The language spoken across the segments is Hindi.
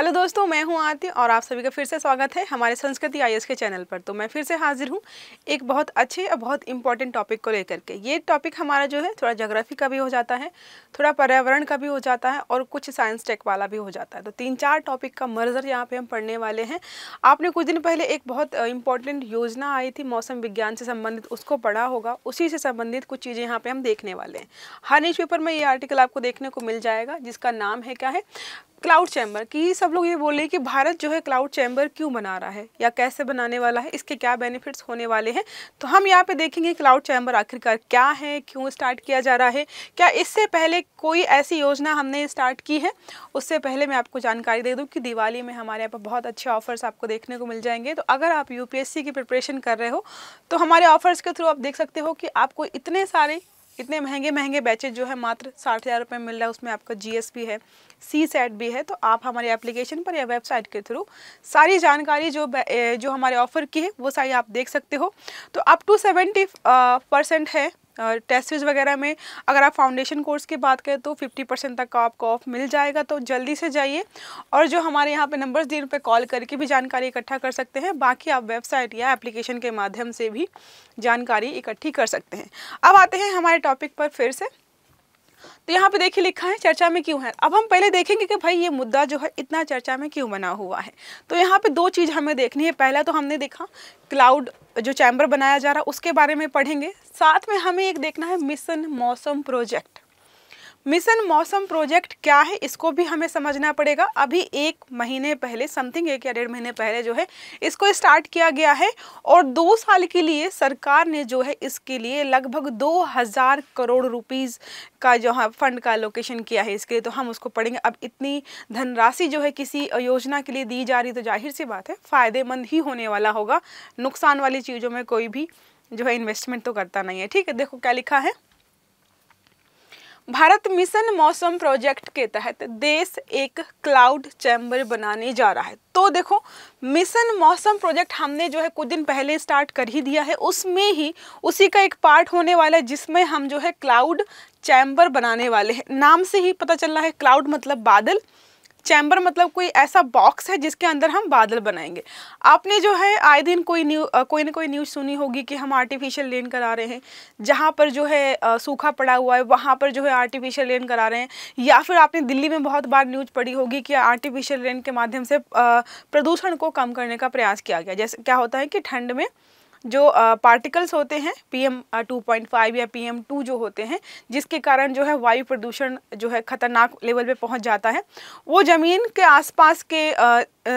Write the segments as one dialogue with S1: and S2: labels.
S1: हेलो दोस्तों मैं हूं आरती और आप सभी का फिर से स्वागत है हमारे संस्कृति आई के चैनल पर तो मैं फिर से हाजिर हूं एक बहुत अच्छे और बहुत इंपॉर्टेंट टॉपिक को लेकर के ये टॉपिक हमारा जो है थोड़ा जोग्राफी का भी हो जाता है थोड़ा पर्यावरण का भी हो जाता है और कुछ साइंस टेक वाला भी हो जाता है तो तीन चार टॉपिक का मर्जर यहाँ पर हम पढ़ने वाले हैं आपने कुछ दिन पहले एक बहुत इंपॉर्टेंट योजना आई थी मौसम विज्ञान से संबंधित उसको पढ़ा होगा उसी से संबंधित कुछ चीज़ें यहाँ पर हम देखने वाले हैं हर न्यूज़ में ये आर्टिकल आपको देखने को मिल जाएगा जिसका नाम है क्या है क्लाउड चैम्बर कि सब लोग ये बोल रहे हैं कि भारत जो है क्लाउड चैम्बर क्यों बना रहा है या कैसे बनाने वाला है इसके क्या बेनिफिट्स होने वाले हैं तो हम यहाँ पे देखेंगे क्लाउड चैम्बर आखिरकार क्या है क्यों स्टार्ट किया जा रहा है क्या इससे पहले कोई ऐसी योजना हमने स्टार्ट की है उससे पहले मैं आपको जानकारी दे दूँ कि दिवाली में हमारे यहाँ पर बहुत अच्छे ऑफर्स आपको देखने को मिल जाएंगे तो अगर आप यू की प्रिपरेशन कर रहे हो तो हमारे ऑफर्स के थ्रू आप देख सकते हो कि आपको इतने सारे इतने महंगे महंगे बैचेज जो है मात्र साठ हज़ार रुपये मिल रहा है उसमें आपका जी पी है सी सेट भी है तो आप हमारे एप्लीकेशन पर या वेबसाइट के थ्रू सारी जानकारी जो जो हमारे ऑफ़र की है वो सारी आप देख सकते हो तो अप टू सेवेंटी परसेंट है टेस्ट वगैरह में अगर आप फाउंडेशन कोर्स की बात करें तो फिफ्टी परसेंट तक का आपको ऑफ मिल जाएगा तो जल्दी से जाइए और जो हमारे यहाँ पे नंबर्स दिए उन पर कॉल करके भी जानकारी इकट्ठा कर सकते हैं बाकी आप वेबसाइट या एप्लीकेशन के माध्यम से भी जानकारी इकट्ठी कर सकते हैं अब आते हैं हमारे टॉपिक पर फिर से तो यहाँ पे देखिए लिखा है चर्चा में क्यों है अब हम पहले देखेंगे कि भाई ये मुद्दा जो है इतना चर्चा में क्यों बना हुआ है तो यहाँ पे दो चीज़ हमें देखनी है पहला तो हमने देखा क्लाउड जो चैम्बर बनाया जा रहा है उसके बारे में पढ़ेंगे साथ में हमें एक देखना है मिशन मौसम प्रोजेक्ट मिशन मौसम प्रोजेक्ट क्या है इसको भी हमें समझना पड़ेगा अभी एक महीने पहले समथिंग एक या डेढ़ महीने पहले जो है इसको स्टार्ट किया गया है और दो साल के लिए सरकार ने जो है इसके लिए लगभग दो हज़ार करोड़ रुपीज़ का जो है फंड का लोकेशन किया है इसके लिए तो हम उसको पढ़ेंगे अब इतनी धनराशि जो है किसी योजना के लिए दी जा रही तो जाहिर सी बात है फ़ायदेमंद ही होने वाला होगा नुकसान वाली चीज़ों में कोई भी जो है इन्वेस्टमेंट तो करता नहीं है ठीक है देखो क्या लिखा है भारत मिशन मौसम प्रोजेक्ट के तहत देश एक क्लाउड चैम्बर बनाने जा रहा है तो देखो मिशन मौसम प्रोजेक्ट हमने जो है कुछ दिन पहले स्टार्ट कर ही दिया है उसमें ही उसी का एक पार्ट होने वाला है जिसमें हम जो है क्लाउड चैम्बर बनाने वाले हैं नाम से ही पता चल रहा है क्लाउड मतलब बादल चैम्बर मतलब कोई ऐसा बॉक्स है जिसके अंदर हम बादल बनाएंगे आपने जो है आए दिन कोई न्यू कोई ना कोई न्यूज़ सुनी होगी कि हम आर्टिफिशियल लेन करा रहे हैं जहाँ पर जो है सूखा पड़ा हुआ है वहाँ पर जो है आर्टिफिशियल लेन करा रहे हैं या फिर आपने दिल्ली में बहुत बार न्यूज़ पढ़ी होगी कि आर्टिफिशियल लेन के माध्यम से प्रदूषण को कम करने का प्रयास किया गया जैसे क्या होता है कि ठंड में जो पार्टिकल्स होते हैं P M two point five या पी एम टू जो होते हैं जिसके कारण जो है वायु प्रदूषण जो है ख़तरनाक लेवल पे पहुंच जाता है वो ज़मीन के आसपास के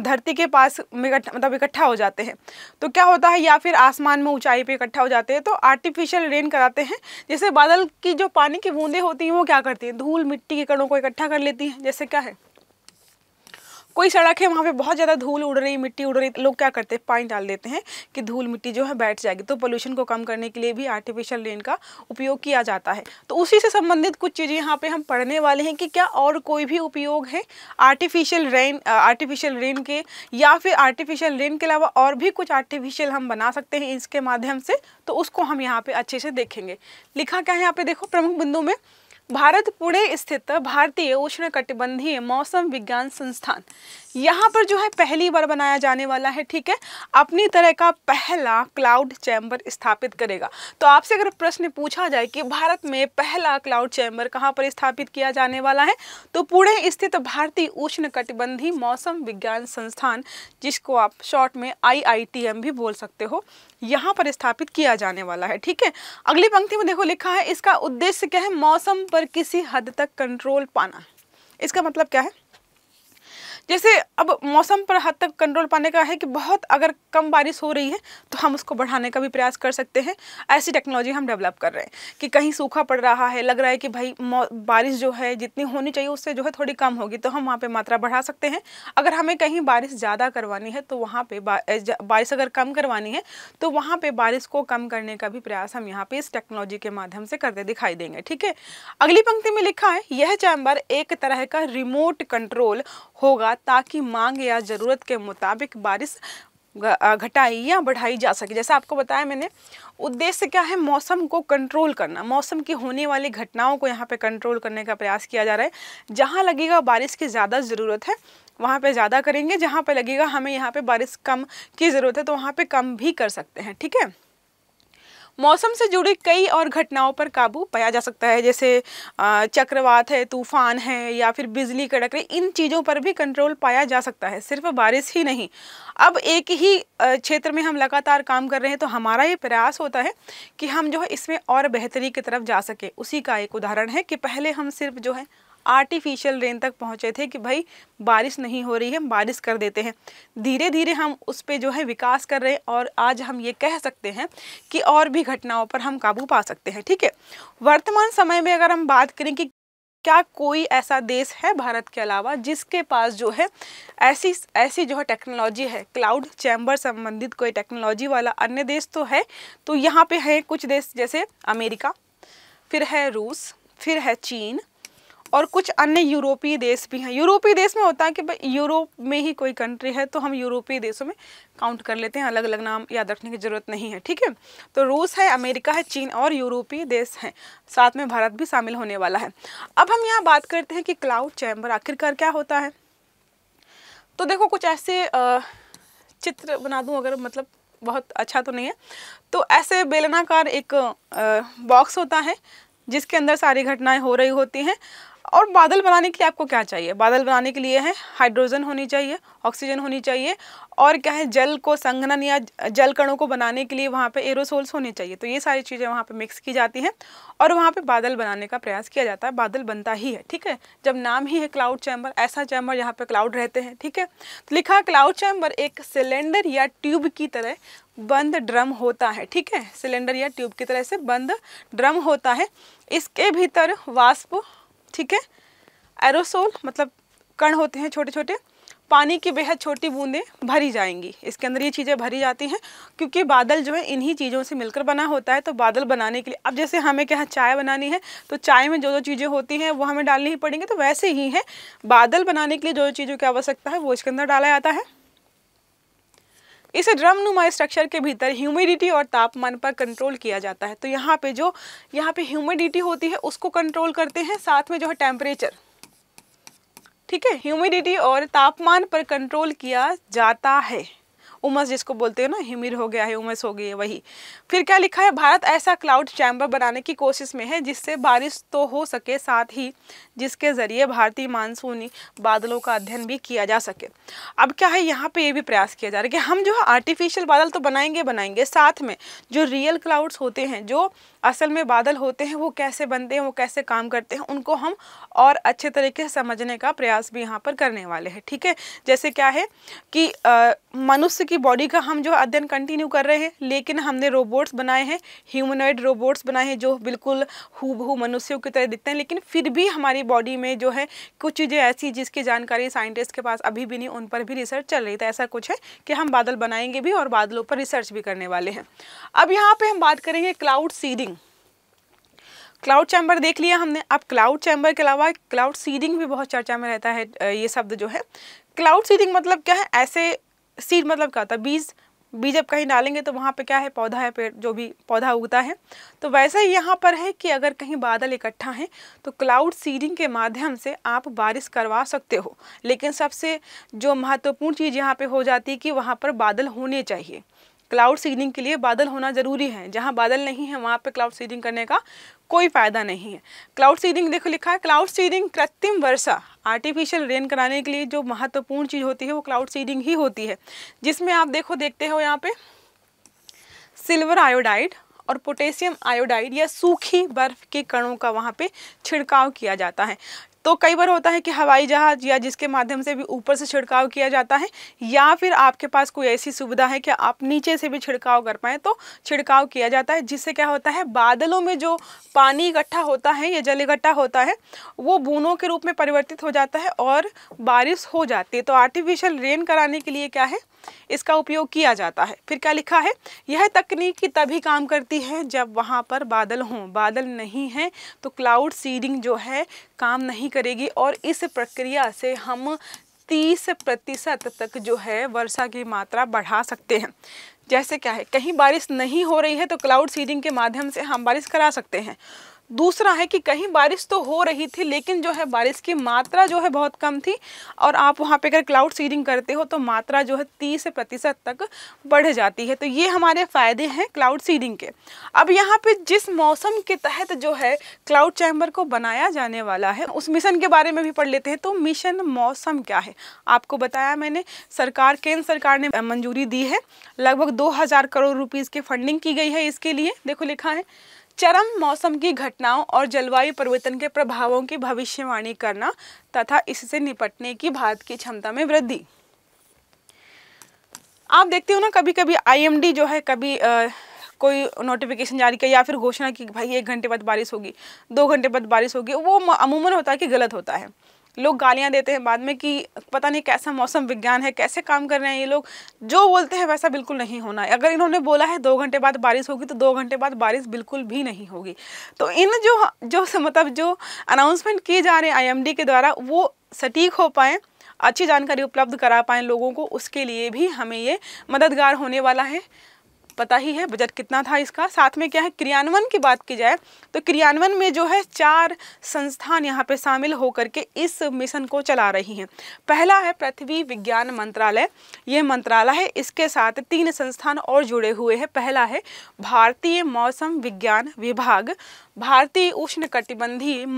S1: धरती के पास मतलब इकट्ठा हो जाते हैं तो क्या होता है या फिर आसमान में ऊंचाई पे इकट्ठा हो जाते हैं तो आर्टिफिशियल रेन कराते हैं जैसे बादल की जो पानी की बूंदें होती हैं वो क्या करती हैं धूल मिट्टी के कणों को इकट्ठा कर लेती हैं जैसे क्या है कोई सड़क है वहाँ पे बहुत ज़्यादा धूल उड़ रही मिट्टी उड़ रही लोग क्या करते हैं पानी डाल देते हैं कि धूल मिट्टी जो है बैठ जाएगी तो पोल्यूशन को कम करने के लिए भी आर्टिफिशियल रेन का उपयोग किया जाता है तो उसी से संबंधित कुछ चीज़ें यहाँ पर हम पढ़ने वाले हैं कि क्या और कोई भी उपयोग है आर्टिफिशियल रेन आर्टिफिशियल रेन के या फिर आर्टिफिशियल रेन के अलावा और भी कुछ आर्टिफिशियल हम बना सकते हैं इसके माध्यम से तो उसको हम यहाँ पे अच्छे से देखेंगे लिखा क्या है यहाँ पे देखो प्रमुख बिंदु में भारत पुणे स्थित भारतीय उष्णकटिबंधीय मौसम विज्ञान संस्थान यहाँ पर जो है पहली बार बनाया जाने वाला है ठीक है अपनी तरह का पहला क्लाउड चैम्बर स्थापित करेगा तो आपसे अगर प्रश्न पूछा जाए कि भारत में पहला क्लाउड चैम्बर कहाँ पर स्थापित किया जाने वाला है तो पुणे स्थित भारतीय उष्ण कटिबंधी मौसम विज्ञान संस्थान जिसको आप शॉर्ट में आई भी बोल सकते हो यहाँ पर स्थापित किया जाने वाला है ठीक है अगली पंक्ति में देखो लिखा है इसका उद्देश्य क्या है मौसम पर किसी हद तक कंट्रोल पाना इसका मतलब क्या है जैसे अब मौसम पर हद तक कंट्रोल पाने का है कि बहुत अगर कम बारिश हो रही है तो हम उसको बढ़ाने का भी प्रयास कर सकते हैं ऐसी टेक्नोलॉजी हम डेवलप कर रहे हैं कि कहीं सूखा पड़ रहा है लग रहा है कि भाई बारिश जो है जितनी होनी चाहिए उससे जो है थोड़ी कम होगी तो हम वहाँ पर मात्रा बढ़ा सकते हैं अगर हमें कहीं बारिश ज़्यादा करवानी है तो वहाँ पर बारिश अगर कम करवानी है तो वहाँ पर बारिश को कम करने का भी प्रयास हम यहाँ पर इस टेक्नोलॉजी के माध्यम से करते दिखाई देंगे ठीक है अगली पंक्ति में लिखा है यह चैम्बर एक तरह का रिमोट कंट्रोल होगा ताकि मांग या ज़रूरत के मुताबिक बारिश घटाई या बढ़ाई जा सके जैसा आपको बताया मैंने उद्देश्य क्या है मौसम को कंट्रोल करना मौसम की होने वाली घटनाओं को यहाँ पे कंट्रोल करने का प्रयास किया जा रहा है जहाँ लगेगा बारिश की ज़्यादा ज़रूरत है वहाँ पे ज़्यादा करेंगे जहाँ पे लगेगा हमें यहाँ पे बारिश कम की ज़रूरत है तो वहाँ पे कम भी कर सकते हैं ठीक है मौसम से जुड़ी कई और घटनाओं पर काबू पाया जा सकता है जैसे चक्रवात है तूफान है या फिर बिजली कड़क रही इन चीज़ों पर भी कंट्रोल पाया जा सकता है सिर्फ बारिश ही नहीं अब एक ही क्षेत्र में हम लगातार काम कर रहे हैं तो हमारा ये प्रयास होता है कि हम जो है इसमें और बेहतरी की तरफ जा सके उसी का एक उदाहरण है कि पहले हम सिर्फ जो है आर्टिफिशियल रेन तक पहुँचे थे कि भाई बारिश नहीं हो रही है हम बारिश कर देते हैं धीरे धीरे हम उस पर जो है विकास कर रहे हैं और आज हम ये कह सकते हैं कि और भी घटनाओं पर हम काबू पा सकते हैं ठीक है वर्तमान समय में अगर हम बात करें कि क्या कोई ऐसा देश है भारत के अलावा जिसके पास जो है ऐसी ऐसी जो है टेक्नोलॉजी है क्लाउड चैम्बर संबंधित कोई टेक्नोलॉजी वाला अन्य देश तो है तो यहाँ पे है कुछ देश जैसे अमेरिका फिर है रूस फिर है चीन और कुछ अन्य यूरोपीय देश भी हैं यूरोपीय देश में होता है कि भाई यूरोप में ही कोई कंट्री है तो हम यूरोपीय देशों में काउंट कर लेते हैं अलग अलग नाम याद रखने की ज़रूरत नहीं है ठीक है तो रूस है अमेरिका है चीन और यूरोपीय देश हैं साथ में भारत भी शामिल होने वाला है अब हम यहाँ बात करते हैं कि क्लाउड चैम्बर आखिरकार क्या होता है तो देखो कुछ ऐसे चित्र बना दूँ अगर मतलब बहुत अच्छा तो नहीं है तो ऐसे बेलनाकार एक बॉक्स होता है जिसके अंदर सारी घटनाएं हो रही होती हैं और बादल बनाने के लिए आपको क्या चाहिए बादल बनाने के लिए है हाइड्रोजन होनी चाहिए ऑक्सीजन होनी चाहिए और क्या है जल को संघनन या जल कणों को बनाने के लिए वहाँ पे एरोसोल्स होने चाहिए तो ये सारी चीज़ें वहाँ पे मिक्स की जाती हैं और वहाँ पे बादल बनाने का प्रयास किया जाता है बादल बनता ही है ठीक है जब नाम ही है क्लाउड चैम्बर ऐसा चैम्बर यहाँ पे क्लाउड रहते हैं ठीक है तो लिखा क्लाउड चैम्बर एक सिलेंडर या ट्यूब की तरह बंद ड्रम होता है ठीक है सिलेंडर या ट्यूब की तरह से बंद ड्रम होता है इसके भीतर वाष्प ठीक है एरोसोल मतलब कण होते हैं छोटे छोटे पानी की बेहद छोटी बूंदें भरी जाएंगी इसके अंदर ये चीज़ें भरी जाती हैं क्योंकि बादल जो है इन्हीं चीज़ों से मिलकर बना होता है तो बादल बनाने के लिए अब जैसे हमें क्या चाय बनानी है तो चाय में जो जो चीज़ें होती हैं वो हमें डालनी ही पड़ेंगी तो वैसे ही है बादल बनाने के लिए जो जो चीज़ों की आवश्यकता है वो इसके अंदर डाला जाता है इसे ड्रम नुमा स्ट्रक्चर के भीतर ह्यूमिडिटी और तापमान पर कंट्रोल किया जाता है तो यहाँ पे जो यहाँ पे ह्यूमिडिटी होती है उसको कंट्रोल करते हैं साथ में जो है टेम्परेचर ठीक है ह्यूमिडिटी और तापमान पर कंट्रोल किया जाता है उमस जिसको बोलते हैं ना हिमिर हो गया है उमस हो गई है वही फिर क्या लिखा है भारत ऐसा क्लाउड चैम्बर बनाने की कोशिश में है जिससे बारिश तो हो सके साथ ही जिसके ज़रिए भारतीय मानसूनी बादलों का अध्ययन भी किया जा सके अब क्या है यहाँ पर ये भी प्रयास किया जा रहा है कि हम जो है आर्टिफिशियल बादल तो बनाएंगे बनाएंगे साथ में जो रियल क्लाउड्स होते हैं जो असल में बादल होते हैं वो कैसे बनते हैं वो कैसे काम करते हैं उनको हम और अच्छे तरीके से समझने का प्रयास भी यहाँ पर करने वाले हैं ठीक है जैसे क्या है कि मनुष्य की की बॉडी का हम जो अध्ययन कंटिन्यू कर रहे हैं लेकिन हमने रोबोट्स बनाए हैं ह्यूमनॉइड रोबोट्स बनाए हैं जो बिल्कुल हु मनुष्यों की तरह दिखते हैं लेकिन फिर भी हमारी बॉडी में जो है कुछ चीज़ें ऐसी जिसकी जानकारी साइंटिस्ट के पास अभी भी नहीं उन पर भी रिसर्च चल रही तो ऐसा कुछ है कि हम बादल बनाएंगे भी और बादलों पर रिसर्च भी करने वाले हैं अब यहाँ पर हम बात करेंगे क्लाउड सीडिंग क्लाउड चैम्बर देख लिया हमने अब क्लाउड चैम्बर के अलावा क्लाउड सीडिंग भी बहुत चर्चा में रहता है ये शब्द जो है क्लाउड सीडिंग मतलब क्या है ऐसे सीड मतलब क्या होता है बीज बीज अब कहीं डालेंगे तो वहाँ पे क्या है पौधा है पेड़ जो भी पौधा उगता है तो वैसा ही यहाँ पर है कि अगर कहीं बादल इकट्ठा हैं तो क्लाउड सीडिंग के माध्यम से आप बारिश करवा सकते हो लेकिन सबसे जो महत्वपूर्ण चीज़ यहाँ पे हो जाती है कि वहाँ पर बादल होने चाहिए क्लाउड सीडिंग के लिए बादल होना ज़रूरी है जहाँ बादल नहीं है वहाँ पर क्लाउड सीडिंग करने का कोई फ़ायदा नहीं है क्लाउड सीडिंग देखो लिखा है क्लाउड सीडिंग कृत्रिम वर्षा आर्टिफिशियल रेन कराने के लिए जो महत्वपूर्ण चीज़ होती है वो क्लाउड सीडिंग ही होती है जिसमें आप देखो देखते हो यहाँ पे सिल्वर आयोडाइड और पोटेशियम आयोडाइड या सूखी बर्फ के कणों का वहाँ पे छिड़काव किया जाता है तो कई बार होता है कि हवाई जहाज़ या जिसके माध्यम से भी ऊपर से छिड़काव किया जाता है या फिर आपके पास कोई ऐसी सुविधा है कि आप नीचे से भी छिड़काव कर पाएँ तो छिड़काव किया जाता है जिससे क्या होता है बादलों में जो पानी इकट्ठा होता है या जल इकट्ठा होता है वो बूंदों के रूप में परिवर्तित हो जाता है और बारिश हो जाती है तो आर्टिफिशियल रेन कराने के लिए क्या है इसका उपयोग किया जाता है फिर क्या लिखा है यह तकनीकी तभी काम करती है जब वहाँ पर बादल हों बादल नहीं हैं तो क्लाउड सीडिंग जो है काम नहीं करेगी और इस प्रक्रिया से हम तीस प्रतिशत तक जो है वर्षा की मात्रा बढ़ा सकते हैं जैसे क्या है कहीं बारिश नहीं हो रही है तो क्लाउड सीडिंग के माध्यम से हम बारिश करा सकते हैं दूसरा है कि कहीं बारिश तो हो रही थी लेकिन जो है बारिश की मात्रा जो है बहुत कम थी और आप वहाँ पे अगर क्लाउड सीडिंग करते हो तो मात्रा जो है तीस प्रतिशत तक बढ़ जाती है तो ये हमारे फ़ायदे हैं क्लाउड सीडिंग के अब यहाँ पे जिस मौसम के तहत जो है क्लाउड चैम्बर को बनाया जाने वाला है उस मिशन के बारे में भी पढ़ लेते हैं तो मिशन मौसम क्या है आपको बताया मैंने सरकार केंद्र सरकार ने मंजूरी दी है लगभग दो हज़ार करोड़ रुपीज़ की फंडिंग की गई है इसके लिए देखो लिखा है चरम मौसम की घटनाओं और जलवायु परिवर्तन के प्रभावों की भविष्यवाणी करना तथा इससे निपटने की भारत की क्षमता में वृद्धि आप देखते हो ना कभी कभी आईएमडी जो है कभी आ, कोई नोटिफिकेशन जारी किया या फिर घोषणा की भाई एक घंटे बाद बारिश होगी दो घंटे बाद बारिश होगी वो अमूमन होता है कि गलत होता है लोग गालियाँ देते हैं बाद में कि पता नहीं कैसा मौसम विज्ञान है कैसे काम कर रहे हैं ये लोग जो बोलते हैं वैसा बिल्कुल नहीं होना है अगर इन्होंने बोला है दो घंटे बाद बारिश होगी तो दो घंटे बाद बारिश बिल्कुल भी नहीं होगी तो इन जो जो मतलब जो अनाउंसमेंट किए जा रहे हैं आई के द्वारा वो सटीक हो पाएँ अच्छी जानकारी उपलब्ध करा पाएँ लोगों को उसके लिए भी हमें ये मददगार होने वाला है पता ही है बजट कितना था इसका साथ में क्या है क्रियान्वयन की बात की जाए तो क्रियान्वयन में जो है चार संस्थान यहाँ पे शामिल होकर के इस मिशन को चला रही हैं पहला है पृथ्वी विज्ञान मंत्रालय ये मंत्रालय है इसके साथ तीन संस्थान और जुड़े हुए हैं पहला है भारतीय मौसम विज्ञान विभाग भारतीय उष्ण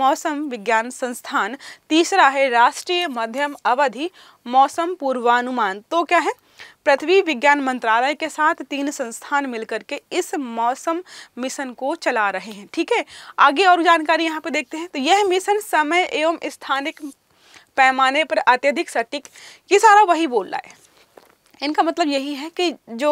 S1: मौसम विज्ञान संस्थान तीसरा है राष्ट्रीय मध्यम अवधि मौसम पूर्वानुमान तो क्या है पृथ्वी विज्ञान मंत्रालय के साथ तीन संस्थान मिलकर के इस मौसम मिशन को चला रहे हैं ठीक है आगे और जानकारी यहाँ पे देखते हैं तो यह मिशन समय एवं स्थानिक पैमाने पर अत्यधिक सटीक ये सारा वही बोल रहा है इनका मतलब यही है कि जो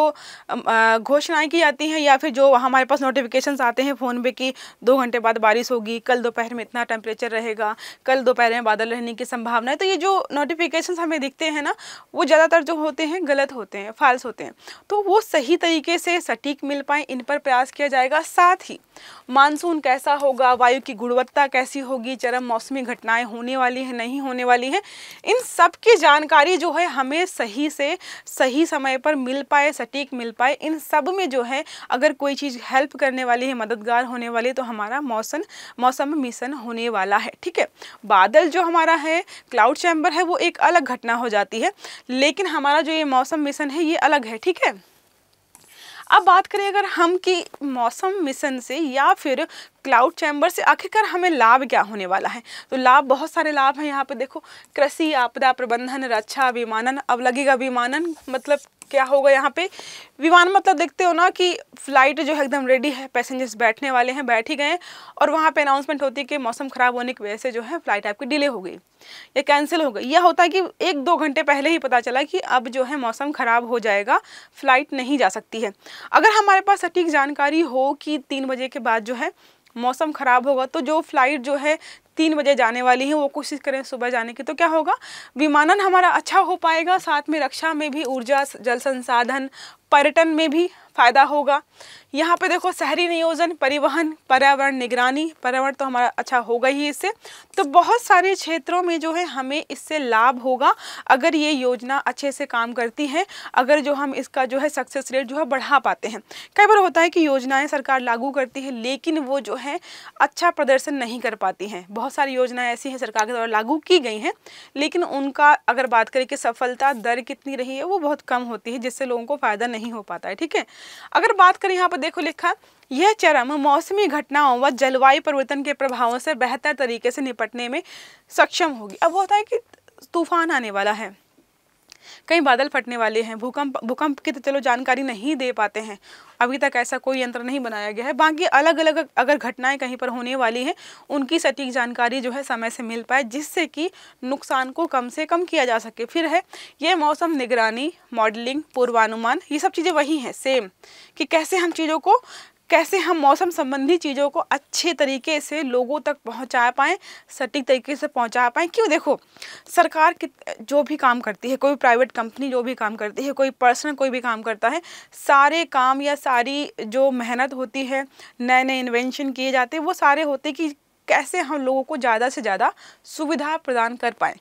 S1: घोषणाएं की जाती हैं या फिर जो हमारे पास नोटिफिकेशंस आते हैं फ़ोन पे कि दो घंटे बाद बारिश होगी कल दोपहर में इतना टेम्परेचर रहेगा कल दोपहर में बादल रहने की संभावना है तो ये जो नोटिफिकेशंस हमें दिखते हैं ना वो ज़्यादातर जो होते हैं गलत होते हैं फाल्स होते हैं तो वो सही तरीके से सटीक मिल पाए इन पर प्रयास किया जाएगा साथ ही मानसून कैसा होगा वायु की गुणवत्ता कैसी होगी चरम मौसमी घटनाएँ होने वाली हैं नहीं होने वाली हैं इन सब की जानकारी जो है हमें सही से सही समय पर मिल पाए सटीक मिल पाए इन सब में जो है अगर कोई चीज़ हेल्प करने वाली है मददगार होने वाली तो हमारा मौसम मौसम मिशन होने वाला है ठीक है बादल जो हमारा है क्लाउड चैम्बर है वो एक अलग घटना हो जाती है लेकिन हमारा जो ये मौसम मिशन है ये अलग है ठीक है अब बात करें अगर हम कि मौसम मिशन से या फिर क्लाउड चैम्बर से आखिरकार हमें लाभ क्या होने वाला है तो लाभ बहुत सारे लाभ हैं यहाँ पे देखो कृषि आपदा प्रबंधन रक्षा विमानन अब लगेगा विमानन मतलब क्या होगा यहाँ पे विमान मतलब देखते हो ना कि फ्लाइट जो है एकदम रेडी है पैसेंजर्स बैठने वाले हैं बैठ ही गए और वहाँ पे अनाउंसमेंट होती है कि मौसम ख़राब होने की वजह से जो है फ़्लाइट आपकी डिले हो गई या कैंसिल हो गई यह होता है कि एक दो घंटे पहले ही पता चला कि अब जो है मौसम ख़राब हो जाएगा फ़्लाइट नहीं जा सकती है अगर हमारे पास सटीक जानकारी हो कि तीन बजे के बाद जो है मौसम ख़राब होगा तो जो फ्लाइट जो है तीन बजे जाने वाली हैं वो कोशिश करें सुबह जाने की तो क्या होगा विमानन हमारा अच्छा हो पाएगा साथ में रक्षा में भी ऊर्जा जल संसाधन पर्यटन में भी फ़ायदा होगा यहाँ पे देखो शहरी नियोजन परिवहन पर्यावरण निगरानी पर्यावरण तो हमारा अच्छा होगा ही इससे तो बहुत सारे क्षेत्रों में जो है हमें इससे लाभ होगा अगर ये योजना अच्छे से काम करती है अगर जो हम इसका जो है सक्सेस रेट जो है बढ़ा पाते हैं कई बार होता है कि योजनाएं सरकार लागू करती है लेकिन वो जो है अच्छा प्रदर्शन नहीं कर पाती हैं बहुत बहुत सारी योजनाएं ऐसी हैं सरकार के द्वारा लागू की गई हैं लेकिन उनका अगर बात करें कि सफलता दर कितनी रही है वो बहुत कम होती है जिससे लोगों को फ़ायदा नहीं हो पाता है ठीक है अगर बात करें यहाँ पर देखो लिखा यह चरम मौसमी घटनाओं व जलवायु परिवर्तन के प्रभावों से बेहतर तरीके से निपटने में सक्षम होगी अब होता है कि तूफान आने वाला है कहीं बादल फटने वाले हैं भूकंप भूकंप की तो चलो जानकारी नहीं दे पाते हैं अभी तक ऐसा कोई यंत्र नहीं बनाया गया है बाकी अलग अलग अगर घटनाएं कहीं पर होने वाली हैं उनकी सटीक जानकारी जो है समय से मिल पाए जिससे कि नुकसान को कम से कम किया जा सके फिर है ये मौसम निगरानी मॉडलिंग पूर्वानुमान ये सब चीज़ें वही हैं सेम कि कैसे हम चीज़ों को कैसे हम मौसम संबंधी चीज़ों को अच्छे तरीके से लोगों तक पहुंचा पाएँ सटीक तरीके से पहुंचा पाएँ क्यों देखो सरकार की जो भी काम करती है कोई प्राइवेट कंपनी जो भी काम करती है कोई पर्सनल कोई भी काम करता है सारे काम या सारी जो मेहनत होती है नए नए इन्वेंशन किए जाते हैं वो सारे होते कि कैसे हम लोगों को ज़्यादा से ज़्यादा सुविधा प्रदान कर पाएँ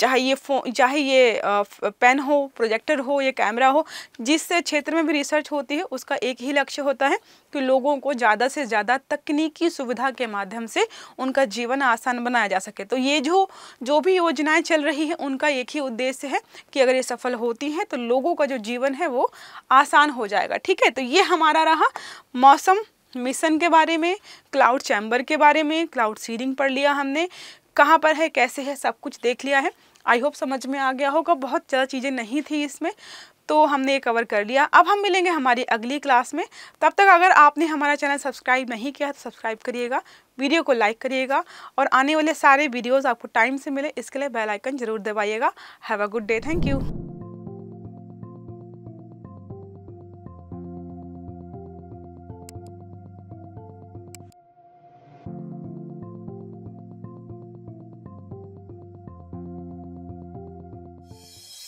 S1: चाहे ये फोन चाहे ये पेन हो प्रोजेक्टर हो या कैमरा हो जिस क्षेत्र में भी रिसर्च होती है उसका एक ही लक्ष्य होता है कि लोगों को ज़्यादा से ज़्यादा तकनीकी सुविधा के माध्यम से उनका जीवन आसान बनाया जा सके तो ये जो जो भी योजनाएं चल रही हैं उनका एक ही उद्देश्य है कि अगर ये सफल होती हैं तो लोगों का जो जीवन है वो आसान हो जाएगा ठीक है तो ये हमारा रहा मौसम मिशन के बारे में क्लाउड चैम्बर के बारे में क्लाउड सीडिंग पढ़ लिया हमने कहाँ पर है कैसे है सब कुछ देख लिया है आई होप समझ में आ गया होगा बहुत ज़्यादा चीज़ें नहीं थी इसमें तो हमने ये कवर कर लिया अब हम मिलेंगे हमारी अगली क्लास में तब तक अगर आपने हमारा चैनल सब्सक्राइब नहीं किया तो सब्सक्राइब करिएगा वीडियो को लाइक करिएगा और आने वाले सारे वीडियोस आपको टाइम से मिले इसके लिए बेल आइकन जरूर दबाइएगा have a good day thank you